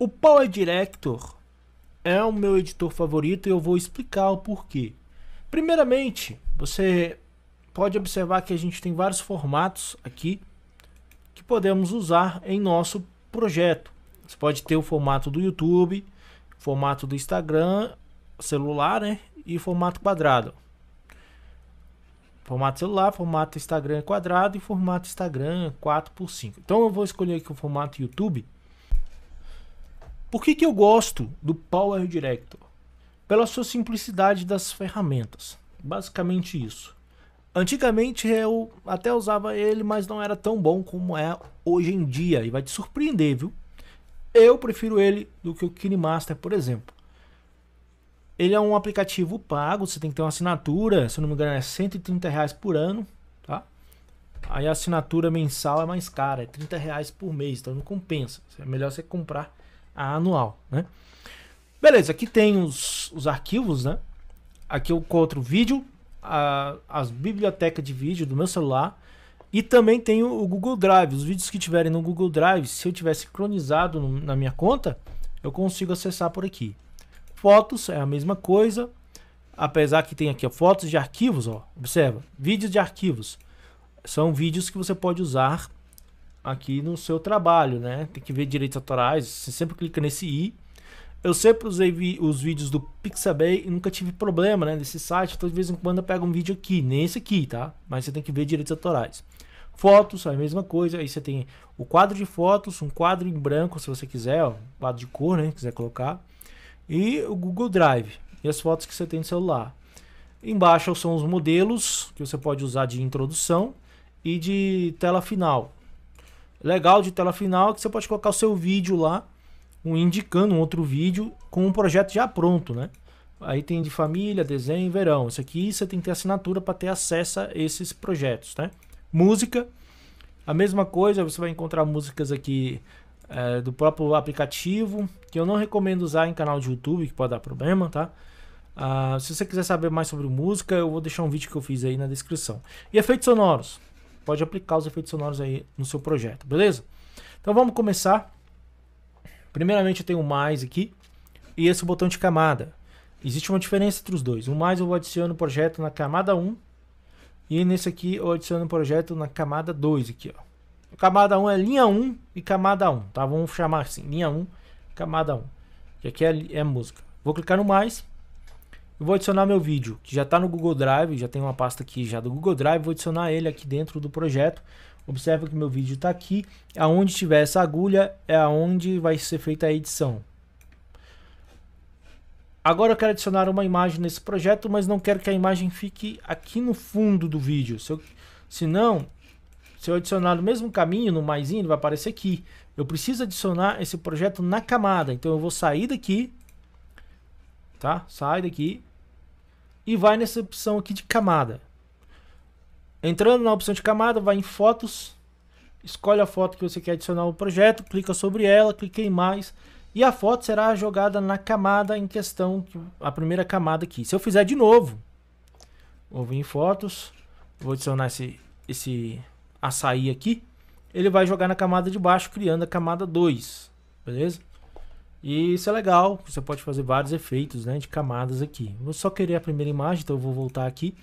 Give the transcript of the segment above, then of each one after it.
O Power é Director é o meu editor favorito e eu vou explicar o porquê. Primeiramente, você pode observar que a gente tem vários formatos aqui que podemos usar em nosso projeto. Você pode ter o formato do YouTube, formato do Instagram, celular, né? E formato quadrado. Formato celular, formato Instagram quadrado e formato Instagram 4x5. Então eu vou escolher aqui o formato YouTube por que, que eu gosto do Power Director? Pela sua simplicidade das ferramentas. Basicamente isso. Antigamente eu até usava ele, mas não era tão bom como é hoje em dia. E vai te surpreender, viu? Eu prefiro ele do que o KineMaster, por exemplo. Ele é um aplicativo pago, você tem que ter uma assinatura, se não me engano é 130 reais por ano, tá? Aí a assinatura mensal é mais cara, é 30 reais por mês, então não compensa. É melhor você comprar a anual, né? Beleza, aqui tem os, os arquivos, né? Aqui eu encontro vídeo, a, as bibliotecas de vídeo do meu celular e também tem o, o Google Drive. Os vídeos que tiverem no Google Drive, se eu tiver sincronizado no, na minha conta, eu consigo acessar por aqui. Fotos é a mesma coisa, apesar que tem aqui ó, fotos de arquivos, ó, observa, vídeos de arquivos. São vídeos que você pode usar aqui no seu trabalho, né? Tem que ver direitos autorais, você sempre clica nesse i. Eu sempre usei vi, os vídeos do Pixabay e nunca tive problema, né? Nesse site, então de vez em quando eu pego um vídeo aqui, nem esse aqui, tá? Mas você tem que ver direitos autorais. Fotos, a mesma coisa, aí você tem o quadro de fotos, um quadro em branco, se você quiser, ó, quadro de cor, né? Quiser colocar. E o Google Drive, e as fotos que você tem no celular. Embaixo são os modelos que você pode usar de introdução e de tela final legal de tela final é que você pode colocar o seu vídeo lá, um indicando um outro vídeo com um projeto já pronto, né? Aí tem de família, desenho, verão. Isso aqui você tem que ter assinatura para ter acesso a esses projetos, né? Música, a mesma coisa, você vai encontrar músicas aqui é, do próprio aplicativo, que eu não recomendo usar em canal de YouTube, que pode dar problema, tá? Ah, se você quiser saber mais sobre música, eu vou deixar um vídeo que eu fiz aí na descrição. E efeitos sonoros pode aplicar os efeitos sonoros aí no seu projeto, beleza? Então vamos começar. Primeiramente eu tenho mais aqui e esse botão de camada. Existe uma diferença entre os dois. O mais eu adiciono o projeto na camada 1 e nesse aqui eu adiciono o projeto na camada 2 aqui, ó. Camada 1 é linha 1 e camada 1, tá? Vamos chamar assim, linha 1, camada 1. E aqui é, é música. Vou clicar no mais eu vou adicionar meu vídeo, que já está no Google Drive, já tem uma pasta aqui já do Google Drive, vou adicionar ele aqui dentro do projeto. Observa que meu vídeo está aqui, aonde tiver essa agulha é aonde vai ser feita a edição. Agora eu quero adicionar uma imagem nesse projeto, mas não quero que a imagem fique aqui no fundo do vídeo. Se, eu, se não, se eu adicionar no mesmo caminho, no maisinho, ele vai aparecer aqui. Eu preciso adicionar esse projeto na camada, então eu vou sair daqui, tá? Sai daqui, e vai nessa opção aqui de camada. Entrando na opção de camada, vai em fotos, escolhe a foto que você quer adicionar ao projeto, clica sobre ela, clica em mais e a foto será jogada na camada em questão, a primeira camada aqui. Se eu fizer de novo, vou vir em fotos, vou adicionar esse, esse açaí aqui, ele vai jogar na camada de baixo, criando a camada 2, beleza? E isso é legal, você pode fazer vários efeitos né, de camadas aqui. Eu só queria a primeira imagem, então eu vou voltar aqui.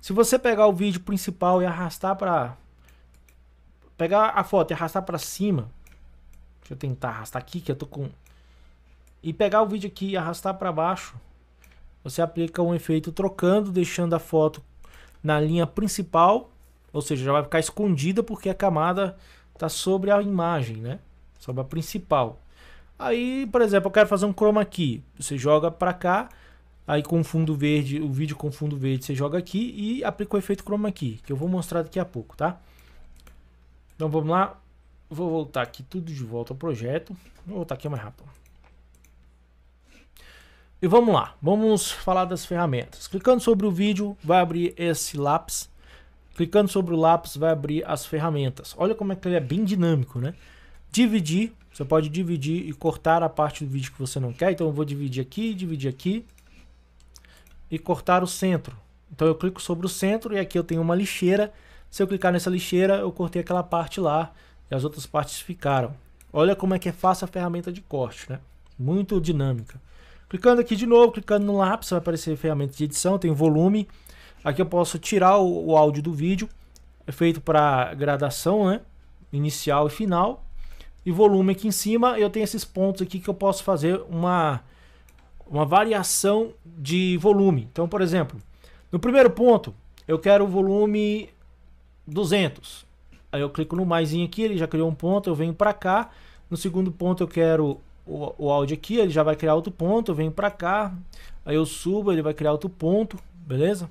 Se você pegar o vídeo principal e arrastar para... Pegar a foto e arrastar para cima. Deixa eu tentar arrastar aqui, que eu tô com... E pegar o vídeo aqui e arrastar para baixo. Você aplica um efeito trocando, deixando a foto na linha principal. Ou seja, já vai ficar escondida porque a camada está sobre a imagem, né? Sobre a principal. Aí, por exemplo, eu quero fazer um chroma key. Você joga para cá, aí com fundo verde, o vídeo com fundo verde, você joga aqui e aplica o efeito chroma key, que eu vou mostrar daqui a pouco, tá? Então vamos lá. Vou voltar aqui tudo de volta ao projeto. Vou voltar aqui mais rápido. E vamos lá, vamos falar das ferramentas. Clicando sobre o vídeo, vai abrir esse lápis. Clicando sobre o lápis, vai abrir as ferramentas. Olha como é que ele é bem dinâmico, né? Dividir, você pode dividir e cortar a parte do vídeo que você não quer. Então eu vou dividir aqui, dividir aqui e cortar o centro. Então eu clico sobre o centro e aqui eu tenho uma lixeira. Se eu clicar nessa lixeira, eu cortei aquela parte lá e as outras partes ficaram. Olha como é que é fácil a ferramenta de corte, né? Muito dinâmica. Clicando aqui de novo, clicando no lápis, vai aparecer ferramenta de edição, tem volume. Aqui eu posso tirar o, o áudio do vídeo. É feito para gradação, né? Inicial e final e volume aqui em cima, eu tenho esses pontos aqui que eu posso fazer uma, uma variação de volume. Então, por exemplo, no primeiro ponto, eu quero o volume 200. Aí eu clico no maisinho aqui, ele já criou um ponto, eu venho para cá. No segundo ponto eu quero o, o áudio aqui, ele já vai criar outro ponto, eu venho para cá. Aí eu subo, ele vai criar outro ponto, beleza?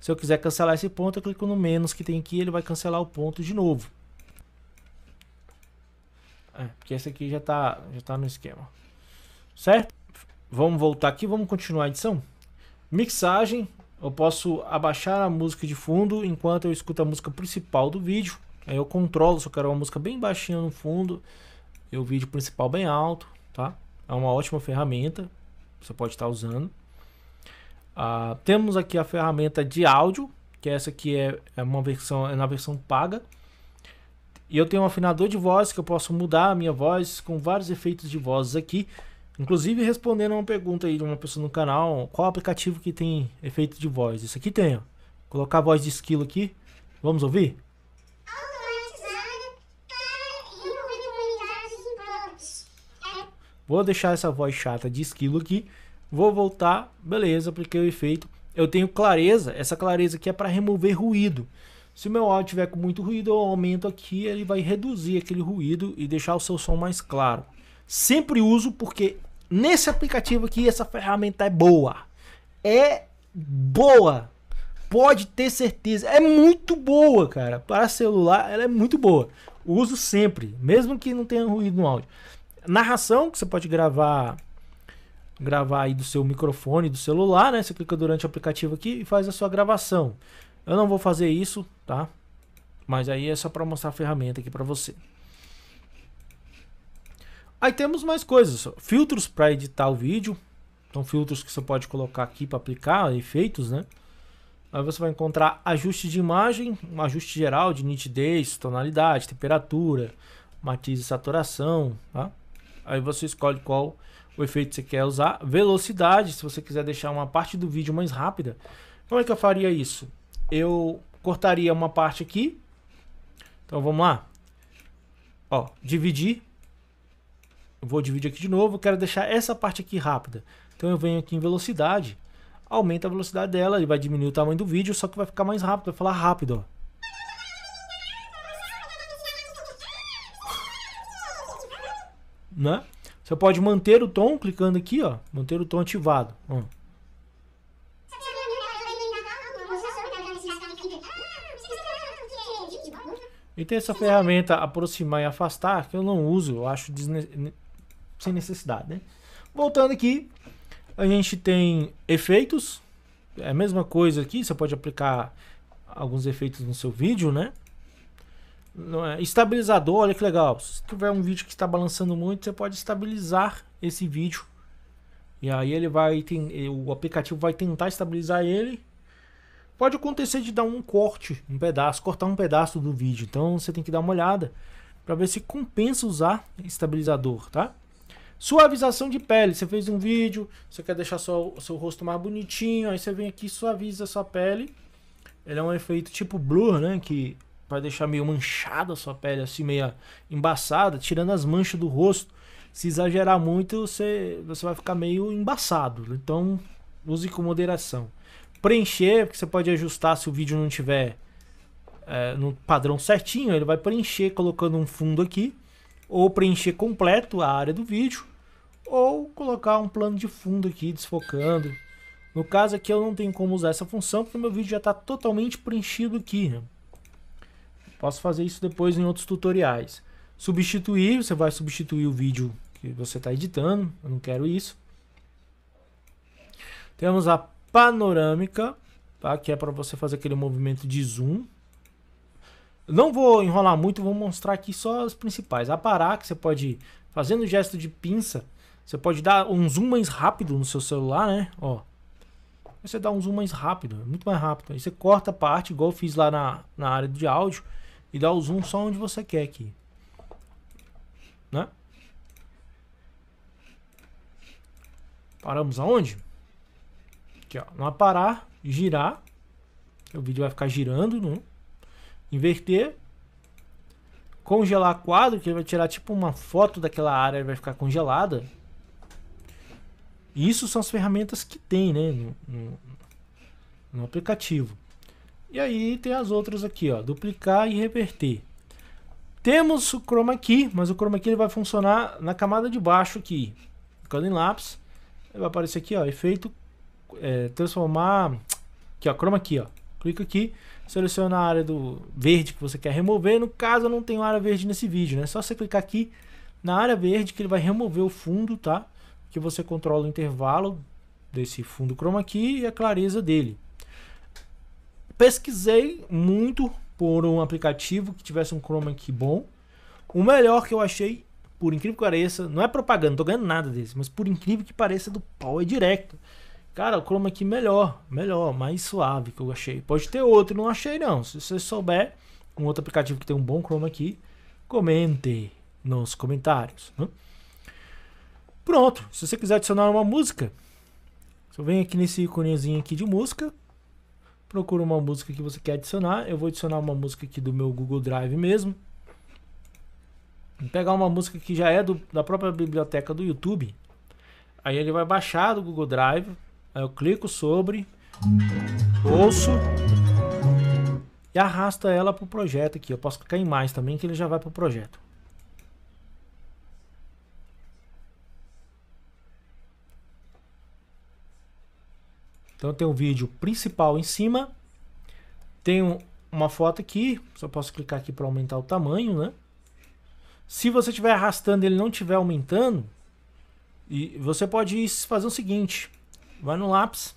Se eu quiser cancelar esse ponto, eu clico no menos que tem aqui, ele vai cancelar o ponto de novo. É, porque essa aqui já tá, já tá no esquema. Certo? Vamos voltar aqui, vamos continuar a edição. Mixagem, eu posso abaixar a música de fundo enquanto eu escuto a música principal do vídeo. Aí eu controlo se eu quero uma música bem baixinha no fundo e o vídeo principal bem alto, tá? É uma ótima ferramenta, você pode estar tá usando. Ah, temos aqui a ferramenta de áudio, que essa aqui é, é uma versão, é na versão paga. E eu tenho um afinador de voz que eu posso mudar a minha voz com vários efeitos de vozes aqui. Inclusive respondendo uma pergunta aí de uma pessoa no canal, qual aplicativo que tem efeito de voz? Isso aqui tem, ó. Colocar a voz de esquilo aqui. Vamos ouvir? Vou deixar essa voz chata de esquilo aqui. Vou voltar, beleza, apliquei o efeito. Eu tenho clareza, essa clareza aqui é para remover ruído. Se meu áudio tiver com muito ruído, eu aumento aqui, ele vai reduzir aquele ruído e deixar o seu som mais claro. Sempre uso porque nesse aplicativo aqui essa ferramenta é boa. É boa. Pode ter certeza, é muito boa, cara. Para celular, ela é muito boa. Uso sempre, mesmo que não tenha ruído no áudio. Narração que você pode gravar gravar aí do seu microfone do celular, né? Você clica durante o aplicativo aqui e faz a sua gravação. Eu não vou fazer isso, tá? Mas aí é só para mostrar a ferramenta aqui para você. Aí temos mais coisas, filtros para editar o vídeo. São então, filtros que você pode colocar aqui para aplicar efeitos, né? Aí você vai encontrar ajuste de imagem, um ajuste geral de nitidez, tonalidade, temperatura, matiz e saturação, tá? Aí você escolhe qual o efeito que você quer usar. Velocidade, se você quiser deixar uma parte do vídeo mais rápida. Como é que eu faria isso? eu cortaria uma parte aqui. Então vamos lá. Ó, dividir. Eu vou dividir aqui de novo. Quero deixar essa parte aqui rápida. Então eu venho aqui em velocidade. Aumenta a velocidade dela. Ele vai diminuir o tamanho do vídeo. Só que vai ficar mais rápido. Vai falar rápido, ó. Né? Você pode manter o tom clicando aqui, ó. Manter o tom ativado. E tem essa ferramenta aproximar e afastar, que eu não uso, eu acho desne... sem necessidade, né? Voltando aqui, a gente tem efeitos, é a mesma coisa aqui, você pode aplicar alguns efeitos no seu vídeo, né? É? Estabilizador, olha que legal. Se tiver um vídeo que está balançando muito, você pode estabilizar esse vídeo. E aí ele vai, tem, o aplicativo vai tentar estabilizar ele pode acontecer de dar um corte, um pedaço, cortar um pedaço do vídeo. Então você tem que dar uma olhada para ver se compensa usar estabilizador, tá? Suavização de pele. Você fez um vídeo, você quer deixar seu, seu rosto mais bonitinho, aí você vem aqui e suaviza sua pele. Ele é um efeito tipo blur, né? Que vai deixar meio manchada a sua pele, assim, meio embaçada, tirando as manchas do rosto. Se exagerar muito, você, você vai ficar meio embaçado. Então, use com moderação preencher, porque você pode ajustar se o vídeo não tiver é, no padrão certinho, ele vai preencher colocando um fundo aqui, ou preencher completo a área do vídeo, ou colocar um plano de fundo aqui desfocando. No caso aqui eu não tenho como usar essa função, porque meu vídeo já está totalmente preenchido aqui. Né? Posso fazer isso depois em outros tutoriais. Substituir, você vai substituir o vídeo que você está editando, eu não quero isso. Temos a panorâmica, tá? que é para você fazer aquele movimento de zoom. Não vou enrolar muito, vou mostrar aqui só as principais. A parar, que você pode, fazendo gesto de pinça, você pode dar um zoom mais rápido no seu celular, né? Ó. Você dá um zoom mais rápido, muito mais rápido. Aí você corta a parte, igual eu fiz lá na, na área de áudio, e dá o zoom só onde você quer aqui. Né? Paramos aonde? Aqui, ó. aparar, girar. O vídeo vai ficar girando. Né? inverter. Congelar quadro, que ele vai tirar tipo uma foto daquela área e vai ficar congelada. Isso são as ferramentas que tem, né? No, no, no aplicativo. E aí tem as outras aqui, ó. Duplicar e reverter. Temos o Chroma Key, mas o Chroma Key ele vai funcionar na camada de baixo aqui. Ficando em lápis, vai aparecer aqui, ó, efeito é, transformar. Aqui, ó, chroma aqui, ó. Clica aqui, seleciona a área do verde que você quer remover. No caso, eu não tenho área verde nesse vídeo, né? É só você clicar aqui na área verde que ele vai remover o fundo, tá? Que você controla o intervalo desse fundo chroma aqui e a clareza dele. Pesquisei muito por um aplicativo que tivesse um chroma aqui bom. O melhor que eu achei por incrível que pareça, não é propaganda, não tô ganhando nada desse, mas por incrível que pareça, é do Power Direct Cara, o chroma aqui melhor, melhor, mais suave que eu achei. Pode ter outro, não achei não. Se você souber um outro aplicativo que tem um bom chroma aqui, comente nos comentários. Né? Pronto, se você quiser adicionar uma música, você vem aqui nesse iconezinho aqui de música, procura uma música que você quer adicionar. Eu vou adicionar uma música aqui do meu Google Drive mesmo. Vou pegar uma música que já é do, da própria biblioteca do YouTube. Aí ele vai baixar do Google Drive, Aí eu clico sobre, ouço e arrasta ela para o projeto aqui. Eu posso clicar em mais também que ele já vai para o projeto. Então tem um vídeo principal em cima, tenho uma foto aqui, só posso clicar aqui para aumentar o tamanho, né? Se você estiver arrastando e ele não estiver aumentando, e você pode fazer o seguinte, vai no lápis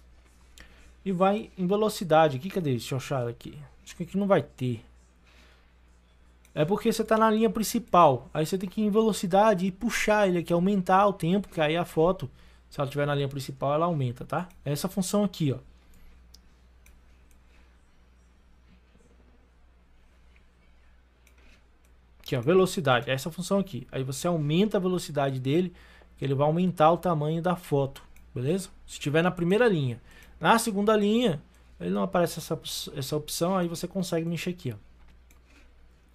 e vai em velocidade. Aqui, cadê? Deixa eu achar aqui. Acho que aqui não vai ter. É porque você está na linha principal. Aí você tem que ir em velocidade e puxar ele aqui, aumentar o tempo, que aí a foto, se ela estiver na linha principal, ela aumenta, tá? É essa função aqui, ó. Aqui, ó, velocidade, é essa função aqui. Aí você aumenta a velocidade dele, que ele vai aumentar o tamanho da foto beleza? Se estiver na primeira linha. Na segunda linha, ele não aparece essa, essa opção, aí você consegue mexer aqui, ó.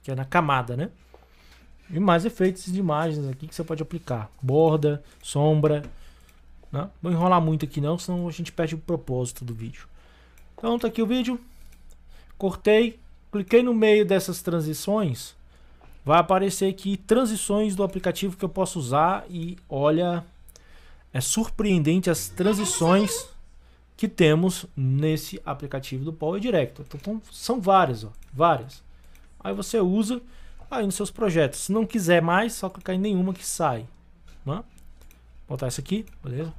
Que é na camada, né? E mais efeitos de imagens aqui que você pode aplicar. Borda, sombra. Né? Vou enrolar muito aqui não, senão a gente perde o propósito do vídeo. Então tá aqui o vídeo. Cortei, cliquei no meio dessas transições. Vai aparecer aqui transições do aplicativo que eu posso usar e olha é surpreendente as transições que temos nesse aplicativo do Power Direct. Então, então, são várias, ó, várias. Aí você usa aí nos seus projetos. Se não quiser mais, só clicar em nenhuma que sai. Né? Vou botar isso aqui, beleza?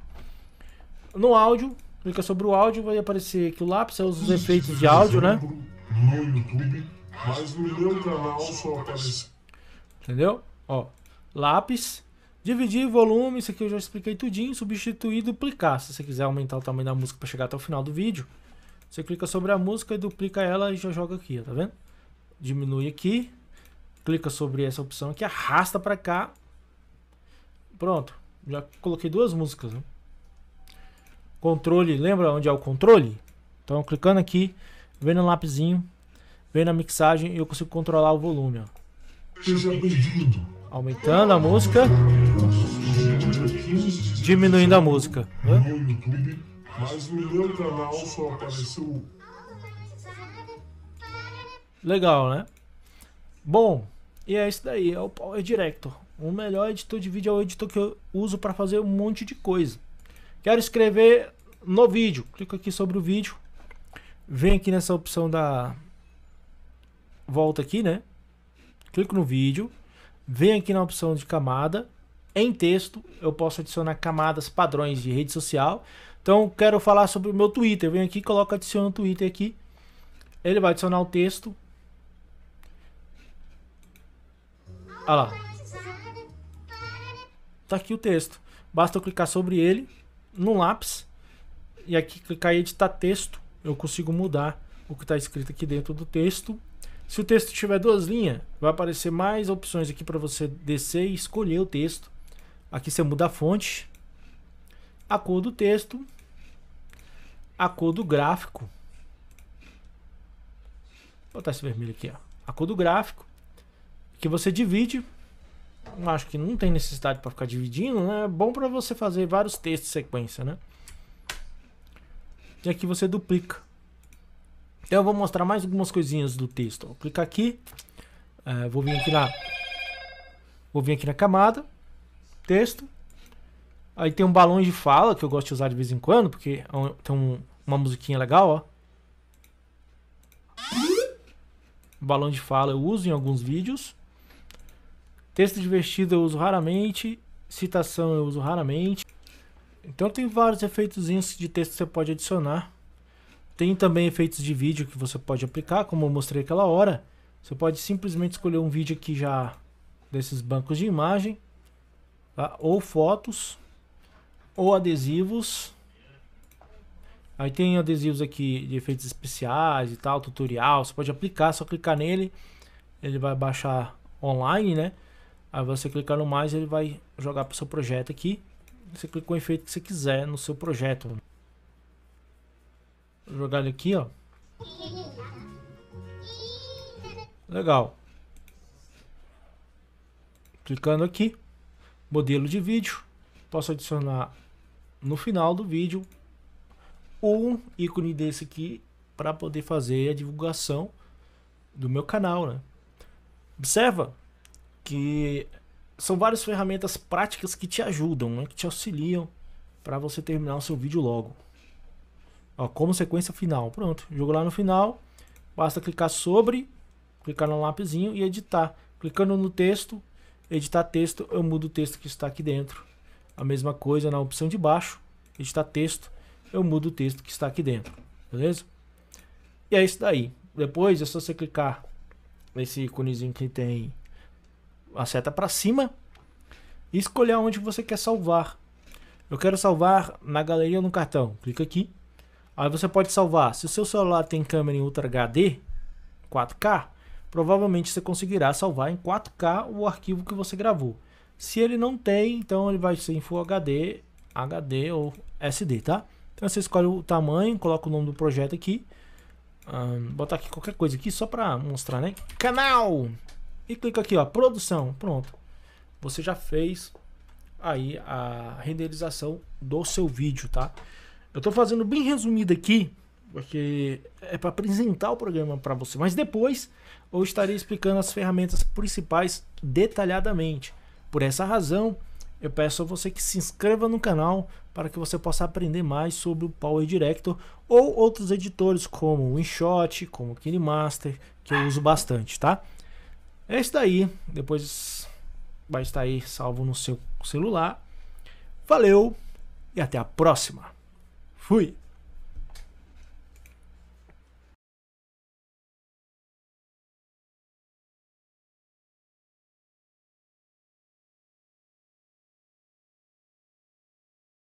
No áudio, clica sobre o áudio, vai aparecer aqui o lápis, é os efeitos de áudio, né? No YouTube, mas no meu canal só aparece. Entendeu? Ó, lápis, Dividir volume, isso aqui eu já expliquei tudinho. Substituir e duplicar. Se você quiser aumentar o tamanho da música para chegar até o final do vídeo, você clica sobre a música e duplica ela e já joga aqui, tá vendo? Diminui aqui, clica sobre essa opção aqui, arrasta para cá. Pronto, já coloquei duas músicas. Né? Controle, lembra onde é o controle? Então clicando aqui, vem no lapizinho, vem na mixagem e eu consigo controlar o volume. Ó. Seja bem-vindo Aumentando a música. Diminuindo a música. Né? Legal, né? Bom, e é isso daí, é o Power Director. O melhor editor de vídeo é o editor que eu uso para fazer um monte de coisa. Quero escrever no vídeo. Clico aqui sobre o vídeo. Vem aqui nessa opção da... Volta aqui, né? Clico no vídeo. Venho aqui na opção de camada. Em texto, eu posso adicionar camadas padrões de rede social. Então, quero falar sobre o meu Twitter. Venho aqui, coloco adiciono o Twitter aqui. Ele vai adicionar o texto. Olha lá. Tá aqui o texto. Basta eu clicar sobre ele no lápis e aqui clicar em editar texto. Eu consigo mudar o que está escrito aqui dentro do texto se o texto tiver duas linhas, vai aparecer mais opções aqui para você descer e escolher o texto. Aqui você muda a fonte, a cor do texto, a cor do gráfico. Vou botar esse vermelho aqui, ó. A cor do gráfico, que você divide. Acho que não tem necessidade para ficar dividindo, né? É bom para você fazer vários textos em sequência, né? E aqui você duplica. Então eu vou mostrar mais algumas coisinhas do texto. Vou clicar aqui, uh, vou vir aqui na, vou vir aqui na camada, texto. Aí tem um balão de fala que eu gosto de usar de vez em quando, porque é tem um, uma musiquinha legal, ó. Balão de fala eu uso em alguns vídeos. Texto divertido eu uso raramente. Citação eu uso raramente. Então tem vários efeitos de texto que você pode adicionar. Tem também efeitos de vídeo que você pode aplicar, como eu mostrei aquela hora. Você pode simplesmente escolher um vídeo aqui já desses bancos de imagem, tá? ou fotos, ou adesivos. Aí tem adesivos aqui de efeitos especiais e tal, tutorial, você pode aplicar, só clicar nele, ele vai baixar online, né? Aí você clicar no mais, ele vai jogar para o seu projeto aqui. Você clica o efeito que você quiser no seu projeto. Vou jogar ele aqui, ó. Legal. Clicando aqui, modelo de vídeo, posso adicionar no final do vídeo um ícone desse aqui para poder fazer a divulgação do meu canal, né? Observa que são várias ferramentas práticas que te ajudam, né? que te auxiliam para você terminar o seu vídeo logo. Ó, como sequência final. Pronto, jogo lá no final. Basta clicar sobre, clicar no lapisinho e editar. Clicando no texto, editar texto, eu mudo o texto que está aqui dentro. A mesma coisa na opção de baixo, editar texto, eu mudo o texto que está aqui dentro. Beleza? E é isso daí. Depois é só você clicar nesse íconezinho que tem a seta para cima e escolher onde você quer salvar. Eu quero salvar na galeria ou no cartão. Clica aqui. Aí você pode salvar. Se o seu celular tem câmera em Ultra HD, 4K, provavelmente você conseguirá salvar em 4K o arquivo que você gravou. Se ele não tem, então ele vai ser em Full HD, HD ou SD, tá? Então você escolhe o tamanho, coloca o nome do projeto aqui. Um, botar aqui qualquer coisa aqui só para mostrar, né? Canal! E clica aqui, ó, produção. Pronto. Você já fez aí a renderização do seu vídeo, tá? Eu estou fazendo bem resumido aqui, porque é para apresentar o programa para você. Mas depois eu estarei explicando as ferramentas principais detalhadamente. Por essa razão, eu peço a você que se inscreva no canal para que você possa aprender mais sobre o Power Director ou outros editores como o InShot, como o KineMaster, que eu uso bastante, tá? É isso daí, depois vai estar aí salvo no seu celular. Valeu e até a próxima! Fui!